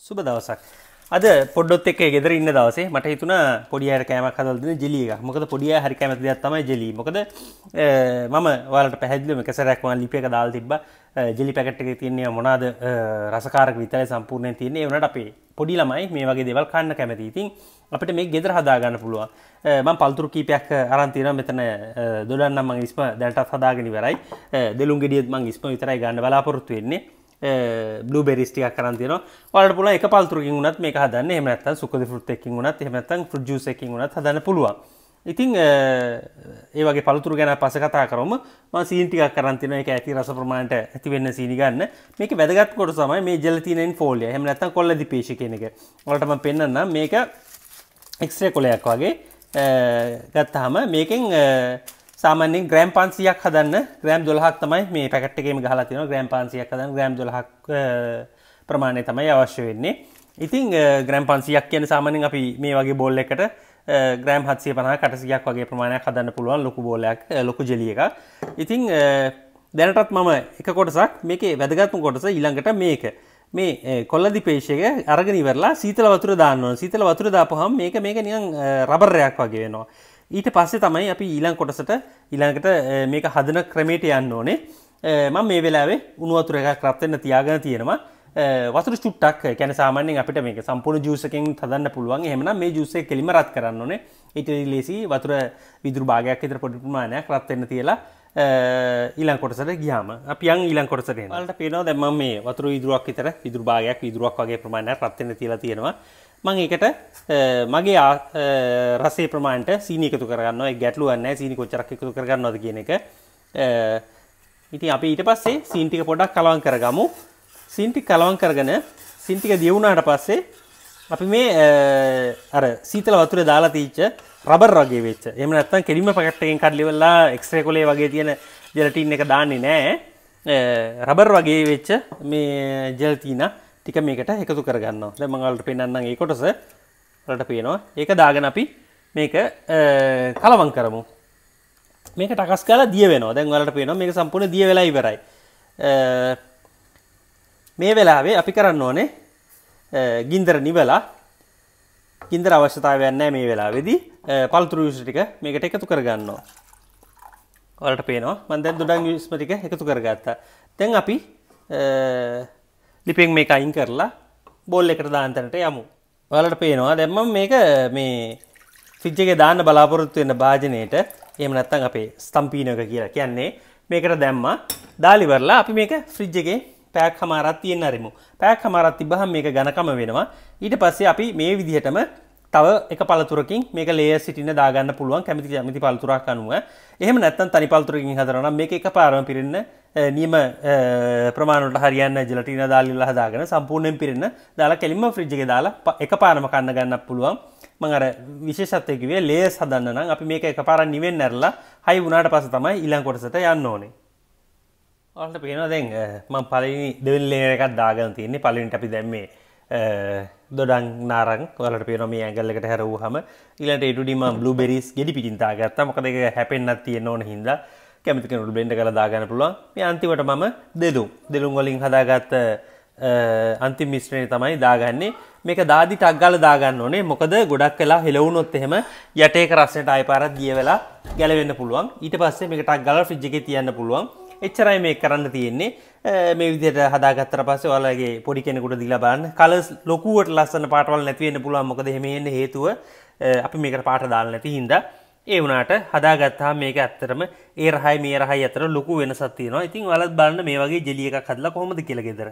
සුබ දවසක් අද පොඩොත් එක ගෙදර ඉන්න දවසේ මට හිතුන පොඩියට කෑමක් හදල්දන ජෙලිය එක මොකද පොඩිය හරි කැමතියක් තමයි ජෙලි මොකද මම වලට පැහැදිලිම කැසරැක්ම ලිපිය එක දාල් තිබ ජෙලි පැකට් එක තියන්නේ මොනාද රසකාරක විතරය සම්පූර්ණය තියන්නේ වනට අපේ පොඩි ළමයි මේ වගේ දෙවල් කන්න කැමති ඉතින් අපිට මේ ගෙදර හදාගන්න පුළුවන් මං පල්තුරු කීපයක් අරන්තින මෙතන දොඩන්නම් මං ඉස්ම දැන්ටත් හදාගෙන වරයි දෙලුම් ගෙඩියත් මං ඉස්ම විතරයි ගන්න බලාපොරොත්තු වෙන්නේ බ්ලු බෙරිස්ටික් කරන්තින වලට පුල එක පල්තුරකින් වුණත් මේ හදන්න එමනත් සුකද ෘත්තකින් වුණත් එමනත්තන් ෘජසකින් වුණත් හදන්න පුළුවන් ඉතිං ඒවගේ පළතුර ගැන පස කතා කරම ම සීන්ටිකක් කරන්තින එක ඇති රස ප්‍රමාණයට ඇතිවෙන්න සීනිගන්න මේක වැදගත් කොට සමයි මේ ජලතිනෙන් ෆෝලිය හමනත්ත කොල්ලදි පේශ කෙනෙක ඔලටම පෙන්න්න මේක එක්ස්්‍රය කොලයක් වගේ ගත්තහම මේකෙන් සාමාන්‍යෙන් ග්‍රෑම් පන්සියක් හදන්න ග්‍රෑම් දොලහක් තමයි මේ පැකට්ටගේම ගහලා තින ග්‍රෑම් පන්සියක් හදන්න ග්‍රෑම් දොලහක් ප්‍රමාණය තමයි අවශ්‍ය වෙන්නේ ඉතිං ග්‍රෑම් පන්සියක් කියන සාමානෙන් අපි මේ වගේ බෝල්ල එකට ග්‍රෑම් හත්සේ පහ කටසියක් වගේ ප්‍රමාණයක් හදන්න පුළුවන් ලොකු බෝලයක් ලොකු ජෙලිය එක ඉතිං දැනටත් මම එක කොටසක් මේකේ වැදගත්ම කොටස ඉළඟට මේක මේ කොල්ලදි පේශයක අරගනිවරලා සීතල වතුර දාන්නවන සීතල වතුර දාපහම් මේක මේක නිකං රබර්රයක් වගේ වෙනවා ඊට පස්සේ තමයි අපි ඊළං කොටසට ඊළඟට මේක හදන ක්‍රමේට යන්න ඕනේ මම මේ වෙලාවේ උනුවතුර එකක් රත්වෙන්න තියාගෙන තියෙනවා වතුර චුට්ටක් කැන සාමාන්‍යෙන් අපිට මේ සම්පූර්ණ ජූසකෙන් හදන්න පුළුවන් එහමන මේ ජුසේ කෙලිම රත් කරන්න ඕනේ ඉතිරි ලෙසි වතුර විදුර භාගයක් ඉතර පොඩිපුමානයක් රත්වෙන්න තියලා ඊළං කොටසට ගියාම අපියන් ඊළං කොටසට වලට පේනවා දැම මේ වතුර විදුරුවක් ඉතර විදුර භාගයක් විදුරුවක් වගේ ප්‍රමාණයක් රත්වෙන්න තියලා තියෙනවා මං එකට මගේ රසේ ප්‍රමාණට සීනිකතු කරන්න ගැටලුවන්න සීනි කොච්චරක් එකතු කරගන්නවද කියන එක ඉතින් අපි ඊට පස්සේ සීන්ටික පොඩක් කලවන් කරගමු සින්ටි කලවන් කරගන සින්ටික දියවුණාට පස්සේ අපි මේ අර සීතල වතුර දාලා තීච්ච රබර් වගේ වෙච්ච එම නැත්තම් කෙලිම පකට්ටෙන් කඩලිවෙල්ලා එක්ස්්‍රේ කොලේ වගේ තියෙන ජලටීන් එක දාන්නේ නෑ රබර් වගේ වෙච්ච මේ ජල්තිීනා ටික මේකට එකතු කරගන්නවා දැන් මම ඔයාලට පෙන්නන්නම් ඒ කොටස ඔයාලට පේනවා ඒක දාගෙන අපි මේක කලවම් කරමු මේක ටකස් කරලා දිය වෙනවා දැන් ඔයාලට පේනවා මේක සම්පූර්ණ දිය වෙලා ඉවරයි මේ වෙලාවේ අපි කරන්න ඕනේ ගින්දර නිවලා ගින්දර අවශ්‍යතාවයන්න මේ වෙලා වෙදි පල්තුරු යුස ටික මේකට එකතු කරගන්නවා. ඔලට පේනවා මන්දැ දුඩන් යුස්මටික එකතු කරගත්තා. තැන් අපි ලිපෙන් මේ අයින් කරලා බොල් එකට දාන්තනට යමු. ඔයාලට පේනවා දැම්ම මේක මේ ෆිච්ජගේ දාන්න බලාපොරොත්තු වෙන්න භාජනයට එහෙම නැත්තම් අපේ ස්තම්පීනක කියලා කියන්නේ මේකට දැම්ම දාලිවරලා අපි මේක ෆ්‍රිජ් එකේ පැයක් හමාරක් තියෙන අරිමු. පැයක් හමාරක් තිබ්බහම මේක ඝනකම වෙනවා. ඊට පස්සේ අපි මේ විදිහටම තව එක පළතුරකින් මේක ලේයර් සිටින්න දාගන්න පුළුවන් කැමති කැමති පළතුරක් අනුව. එහෙම නැත්නම් තනි පළතුරකින් හදනවා නම් මේක එකපාරම පිරෙන්න නියම ප්‍රමාණට හරියන්න ජලටින දාලිල්ල හදාගෙන සම්පූර්ණයෙන් පිරන්න දාලා කෙලිම ෆ්‍රිජ්ජක දාලා එක පානම කන්න ගන්න පුළුවන් මං අර විශේෂත්යකිවේ ලේ සදන්න නම් අපි මේක එක පාර නිවෙන් නැරලා හයි වුණට පස තමයි ඉලං කොටසට යන්න ඕනේ ඔට පේනවා දැන් මං පලනි දෙවල් ලේ එකක් දාගන තියන්නේ පලින්ට අපි දැම්මේ දොඩන් නාරං වලට පේනොම ඇගල්ලකට හැරවූ හම ඉලට ඩිම බ්ලු බෙරිස් ගෙඩි පිටින්තා ගත්ත මොකදක හැපෙන්න්නත් තියෙන ඕන හිද කැමති කෙනට බ්ලෙන්ඩ කළ දාගන්න පුළුවන් මේ අන්තිමට මම දෙලුම් දෙලුම් වලින් හදාගත්ත අන්ති මිශ්‍රණය තමයි දාගන්නේ මේක දාදි ටක්ගල දාගන්න ඕනේ මොකද ගොඩක් කලා හෙලවුනොත් එහෙම යටේක රස්නට අයිපාරත් ගිය වෙලා ගැලවෙන්න පුළුවන් ඊට පස්සේ මේක ටක්ගල ෆිජ්ජික තියන්න පුළුවන් එච්චරයි මේ කරන්න තියෙන්නේ මේ විදිහට හදාගත්තට පස්සේ ඔයාලගේ පොඩි කෙනෙකුට දීලා බලන්න කලර්ස් ලොකුවට ලස්සන පාටවල් නැති වෙන්න පුළුවන් මොකද එහෙම හේතුව අපි මේකට පාට දාලා නැති හින්දා ඒ වනාට හදාගත්තා මේක ඇත්තරම ඒ රහයි මේ රහයි අතර ලොකු වෙනසත්තියනවා ඉතින් වලත් බලන්න මේ වගේ ජෙලියක කදලා කොහොමද කියලගෙදර